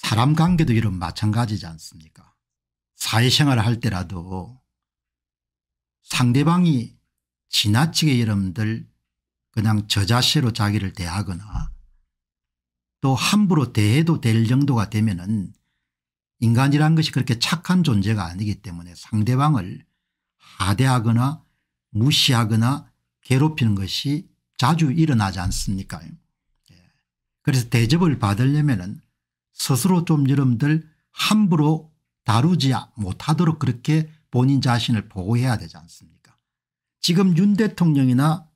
사람 관계도 이런 마찬가지지 않습니까 사회생활을 할 때라도 상대방이 지나치게 여러분들 그냥 저자세로 자기를 대하거나 또 함부로 대해도 될 정도가 되면 은 인간이란 것이 그렇게 착한 존재가 아니기 때문에 상대방을 하대하거나 무시하거나 괴롭히는 것이 자주 일어나지 않습니까 예. 그래서 대접을 받으려면 스스로 좀여러분들 함부로 다루지 못하도록 그렇게 본인 자신을 보호해야 되지 않습니까 지금 윤 대통령이나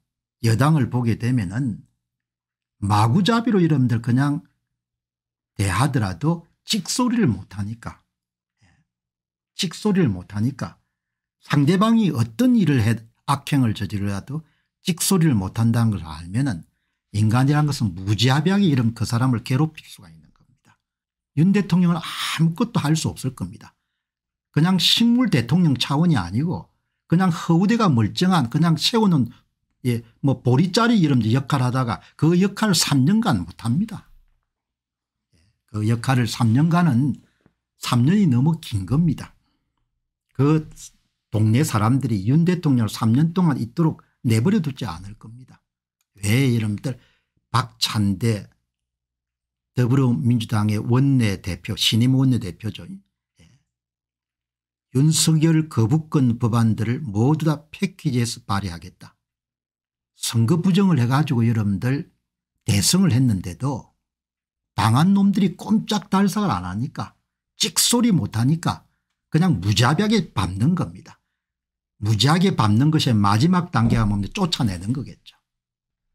여당을 보게 되면 은 마구잡이로 이름들 그냥 대하더라도 직소리를 못하니까 직소리를 예, 못하니까 상대방이 어떤 일을 해 악행을 저지르라도 직소리를 못한다는 걸 알면 은 인간이라는 것은 무지하게 이런 그 사람을 괴롭힐 수가 있는 윤 대통령은 아무것도 할 수 없을 겁니다. 그냥 식물 대통령 차원이 아니고 그냥 허우대가 멀쩡한 그냥 세우는 예, 뭐 보리짜리 이런 역할 하다가 그 역할을 3년간 못합니다. 그 역할을 3년간은 3년이 너무 긴 겁니다. 그 동네 사람들이 윤 대통령을 3년 동안 있도록 내버려 두지 않을 겁니다. 왜 이런들 박찬대 더불어민주당의 원내대표 신임 원내대표죠. 예. 윤석열 거부권 법안들을 모두 다 패키지에서 발의하겠다. 선거 부정을 해가지고 여러분들 대성을 했는데도 당한 놈들이 꼼짝 달싹을 안 하니까 찍소리 못하니까 그냥 무자비하게 밟는 겁니다. 무지하게 밟는 것이 마지막 단계가 뭡니까 쫓아내는 거겠죠.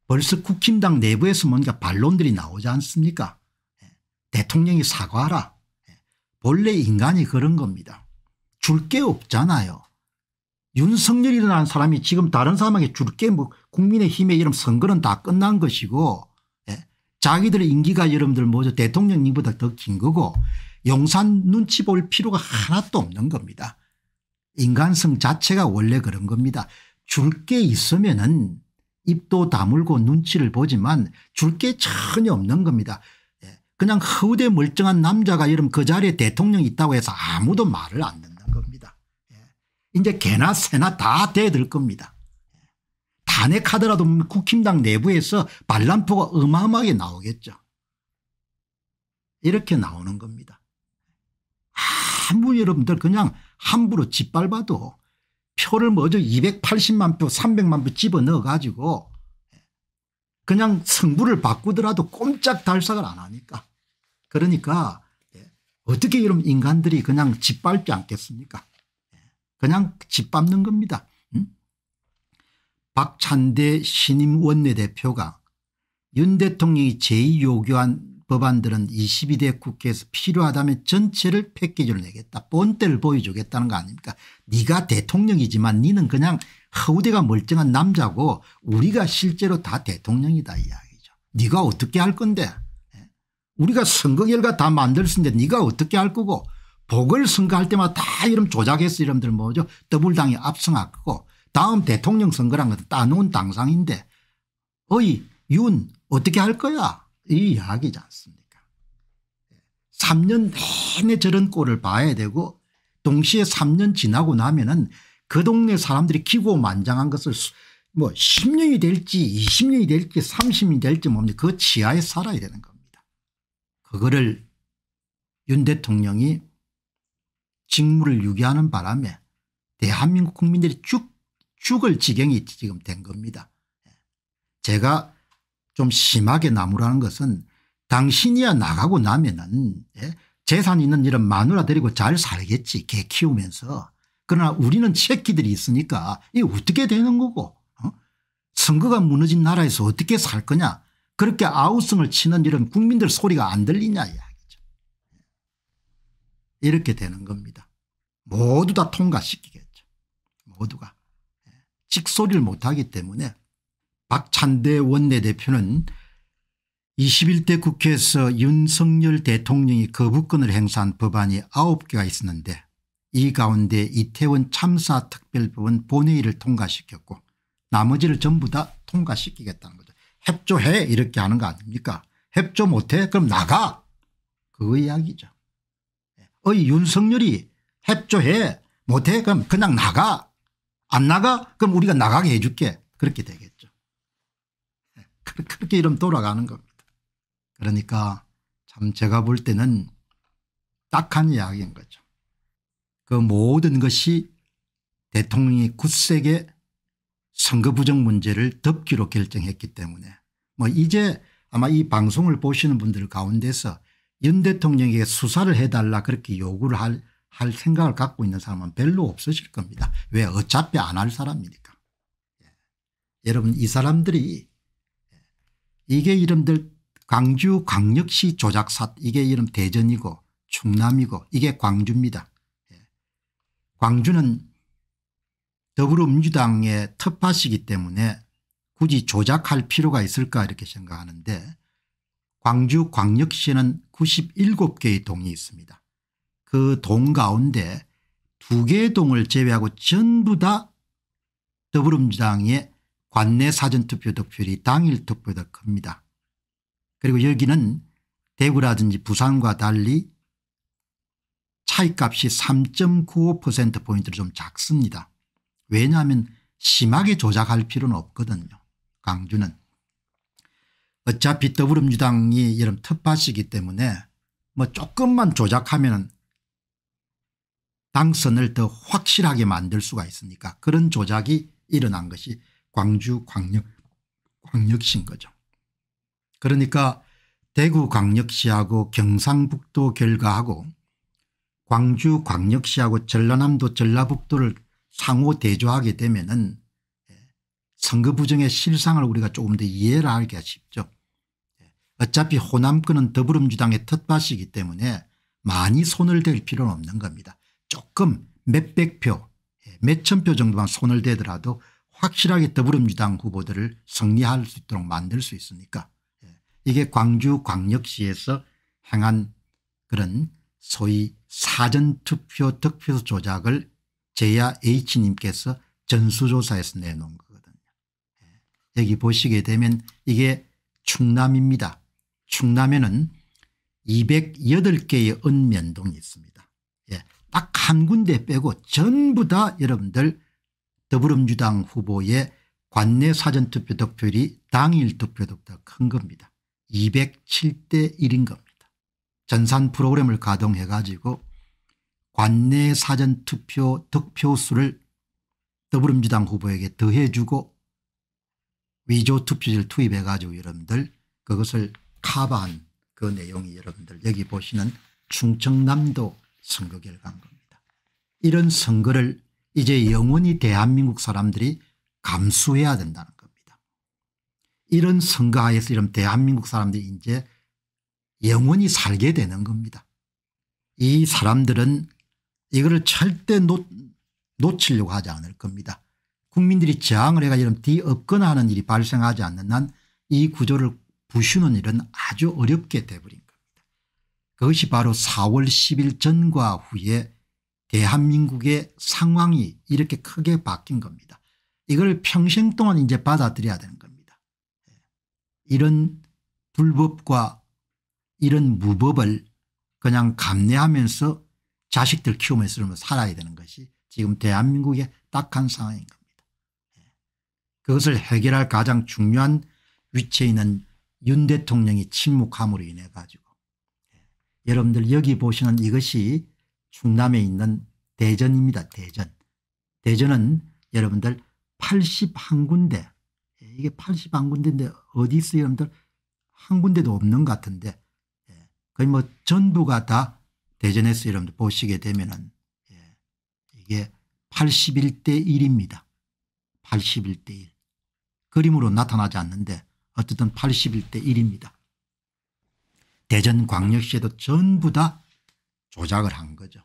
벌써 국힘당 내부에서 뭔가 반론들이 나오지 않습니까 대통령이 사과하라. 예. 본래 인간이 그런 겁니다. 줄 게 없잖아요. 윤석열이라는 사람이 지금 다른 사람에게 줄 게 뭐 국민의힘의 이름 선거는 다 끝난 것이고 예. 자기들의 임기가 여러분들 뭐죠 대통령님보다 더 긴 거고 용산 눈치 볼 필요가 하나도 없는 겁니다. 인간성 자체가 원래 그런 겁니다. 줄 게 있으면은 입도 다물고 눈치를 보지만 줄 게 전혀 없는 겁니다. 그냥 허우대 멀쩡한 남자가 여러면그 자리에 대통령이 있다고 해서 아무도 말을 안 듣는 겁니다. 예. 이제 개나 새나 다 대들 겁니다. 예. 탄핵하더라도 국힘당 내부에서 반란포가 어마어마하게 나오겠죠. 이렇게 나오는 겁니다. 아무 여러분들 그냥 함부로 짓밟아도 표를 먼저 280만 표 300만 표 집어넣어 가지고 그냥 성부를 바꾸더라도 꼼짝 달싹을 안 하니까 그러니까 예, 어떻게 이런 인간들이 그냥 짓밟지 않겠습니까 예, 그냥 짓밟는 겁니다. 음? 박찬대 신임 원내대표가 윤 대통령이 제2요구한 법안들은 22대 국회에서 필요하다면 전체를 패키지로 내겠다. 본때를 보여주겠다는 거 아닙니까 네가 대통령이지만 니는 그냥 허우대가 멀쩡한 남자고 우리가 실제로 다 대통령이다 이야기죠. 네가 어떻게 할 건데 우리가 선거 결과 다 만들 수 있는데 네가 어떻게 할 거고 보궐선거할 때마다 다 이름 조작했서 이름들 뭐죠 더불당이 압승할 고 다음 대통령 선거란 것도 따놓은 당상인데 어이 윤 어떻게 할 거야 이 이야기지 않습니까 3년 내내 저런 꼴을 봐야 되고 동시에 3년 지나고 나면 은그 동네 사람들이 기고만장한 것을 뭐 10년이 될지 20년이 될지 30년이 될지 뭡니까 그 치하에 살아야 되는 겁니다. 그거를 윤 대통령이 직무를 유기하는 바람에 대한민국 국민들이 죽, 죽을 지경이 지금 된 겁니다. 제가 좀 심하게 나무라는 것은 당신이야 나가고 나면은 예, 재산 있는 이런 마누라 데리고 잘 살겠지 개 키우면서 그러나 우리는 새끼들이 있으니까 이게 어떻게 되는 거고 어? 선거가 무너진 나라에서 어떻게 살 거냐 그렇게 아우성을 치는 이런 국민들 소리가 안 들리냐 이야기죠. 예. 이렇게 되는 겁니다. 모두 다 통과시키겠죠. 모두가. 예. 직소리를 못하기 때문에 박찬대 원내대표는 21대 국회에서 윤석열 대통령이 거부권을 행사한 법안이 9개가 있었는데 이 가운데 이태원 참사특별법은 본회의를 통과시켰고 나머지를 전부 다 통과시키겠다는 거죠. 협조해 이렇게 하는 거 아닙니까 협조 못해 그럼 나가 그 이야기죠. 어 윤석열이 협조해 못해 그럼 그냥 나가 안 나가 그럼 우리가 나가게 해줄게 그렇게 되겠죠. 예. 그렇게 이름 돌아가는 겁니다. 그러니까 참 제가 볼 때는 딱한 이야기인 거죠. 그 모든 것이 대통령이 굳세게 선거 부정 문제를 덮기로 결정했기 때문에 뭐 이제 아마 이 방송을 보시는 분들 가운데서 윤 대통령에게 수사를 해달라 그렇게 요구를 할, 할 생각을 갖고 있는 사람은 별로 없으실 겁니다. 왜 어차피 안 할 사람이니까. 예. 여러분 이 사람들이 이게 이름들 광주 광역시 조작사 이게 이름 대전이고 충남이고 이게 광주입니다. 예. 광주는 더불어민주당의 텃밭이기 때문에 굳이 조작할 필요가 있을까 이렇게 생각하는데 광주 광역시에는 97개의 동이 있습니다. 그 동 가운데 두 개의 동을 제외하고 전부 다 더불어민주당의 관내 사전투표 득표율이 당일 투표보다 큽니다. 그리고 여기는 대구라든지 부산과 달리 차이값이 3.95%포인트로 좀 작습니다. 왜냐하면 심하게 조작할 필요는 없거든요. 강주는. 어차피 더불어민주당이 이런 텃밭이기 때문에 뭐 조금만 조작하면 당선을 더 확실하게 만들 수가 있으니까 그런 조작이 일어난 것이 광주 광역, 광역시인 거죠. 그러니까 대구 광역시하고 경상북도 결과하고 광주 광역시하고 전라남도 전라북도를 상호 대조하게 되면은 예, 선거 부정의 실상을 우리가 조금 더 이해를 하기가 쉽죠. 예, 어차피 호남권은 더불어민주당의 텃밭이기 때문에 많이 손을 댈 필요는 없는 겁니다. 조금 몇백 표 예, 몇천 표 정도만 손을 대더라도 확실하게 더불어민주당 후보들을 승리할 수 있도록 만들 수 있으니까 이게 광주광역시에서 행한 그런 소위 사전투표 득표 조작을 제야 H님께서 전수조사에서 내놓은 거거든요. 예. 여기 보시게 되면 이게 충남입니다. 충남에는 208개의 읍면동이 있습니다. 예, 딱 한 군데 빼고 전부 다 여러분들 더불어민주당 후보의 관내 사전투표 득표율이 당일 투표 득보큰 겁니다. 207대 1인 겁니다. 전산 프로그램을 가동해 가지고 관내 사전투표 득표수를 더불어민주당 후보에게 더해주고 위조 투표지를 투입해 가지고 여러분들 그것을 카바한 그 내용이 여러분들 여기 보시는 충청남도 선거 결과인 겁니다. 이런 선거를 이제 영원히 대한민국 사람들이 감수해야 된다는 겁니다. 이런 선거 하에서 이런 대한민국 사람들이 이제 영원히 살게 되는 겁니다. 이 사람들은 이거를 절대 놓, 놓치려고 하지 않을 겁니다. 국민들이 저항을 해가 이런 뒤엎거나 하는 일이 발생하지 않는 한 이 구조를 부수는 일은 아주 어렵게 돼버린 겁니다. 그것이 바로 4월 10일 전과 후에 대한민국의 상황이 이렇게 크게 바뀐 겁니다. 이걸 평생 동안 이제 받아들여야 되는 겁니다. 예. 이런 불법과 이런 무법을 그냥 감내하면서 자식들 키우면서 살아야 되는 것이 지금 대한민국의 딱한 상황인 겁니다. 예. 그것을 해결할 가장 중요한 위치에 있는 윤 대통령이 침묵함으로 인해 가지고 예. 여러분들 여기 보시는 이것이 충남에 있는 대전입니다. 대전. 대전은 여러분들 81군데 예, 이게 81군데인데 어디 있어요 여러분들 한 군데도 없는 같은데 거의 뭐 전부가 다 대전에서 여러분들 보시게 되면은 예, 이게 81대 1입니다. 81대 1. 그림으로 나타나지 않는데 어쨌든 81대 1입니다. 대전광역시에도 전부 다 조작을 한 거죠.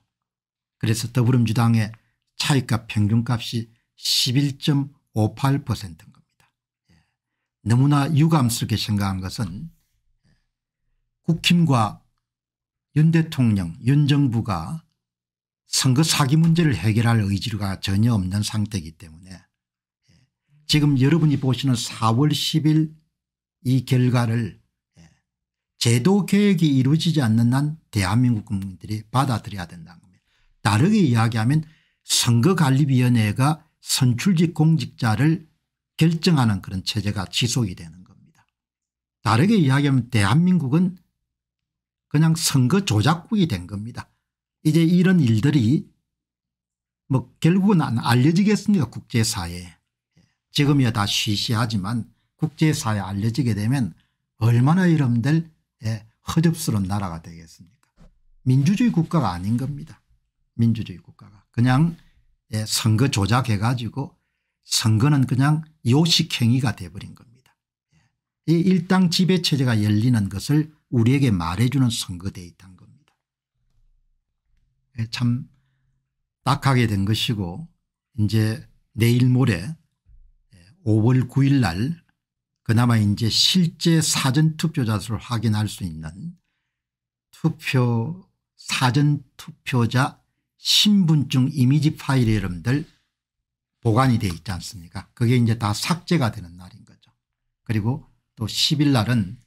그래서 더불어민주당의 차익값 평균값이 11.58%인 겁니다. 예. 너무나 유감스럽게 생각한 것은 국힘과 윤 대통령 윤 정부가 선거 사기 문제를 해결할 의지가 전혀 없는 상태이기 때문에 예, 지금 여러분이 보시는 4월 10일 이 결과를 예, 제도 개혁이 이루어지지 않는 한 대한민국 국민들이 받아들여야 된다는 겁니다. 다르게 이야기하면 선거관리위원회가 선출직 공직자를 결정하는 그런 체제가 지속이 되는 겁니다. 다르게 이야기하면 대한민국은 그냥 선거 조작국이 된 겁니다. 이제 이런 일들이 뭐 결국은 알려지겠습니다 국제사회에. 지금이야 다 시시하지만 국제사회에 알려지게 되면 얼마나 이런들 예, 허접스러운 나라가 되겠습니까 민주주의 국가가 아닌 겁니다. 민주주의 국가가 그냥 예, 선거 조작해 가지고 선거는 그냥 요식행위가 돼버린 겁니다. 예, 이 일당 지배체제가 열리는 것을 우리에게 말해주는 선거대에 있다는 겁니다. 예, 참 낙하게 된 것이고 이제 내일 모레 5월 예, 9일 날 그나마 이제 실제 사전투표자 수를 확인할 수 있는 투표 사전투표자 신분증 이미지 파일이 여러분들 보관이 돼 있지 않습니까 그게 이제 다 삭제가 되는 날인 거죠. 그리고 또 10일 날은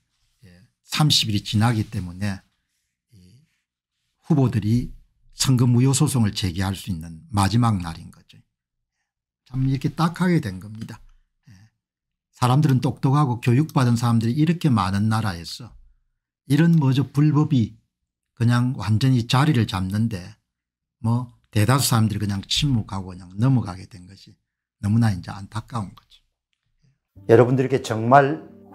30일이 지나기 때문에 후보들이 선거 무효 소송을 제기할 수 있는 마지막 날인 거죠. 참 이렇게 딱하게 된 겁니다. 예. 사람들은 똑똑하고 교육받은 사람들이 이렇게 많은 나라에서 이런 뭐죠 불법이 그냥 완전히 자리를 잡는데 뭐 대다수 사람들이 그냥 침묵하고 그냥 넘어가게 된 것이 너무나 이제 안타까운 거죠. 여러분들께 정말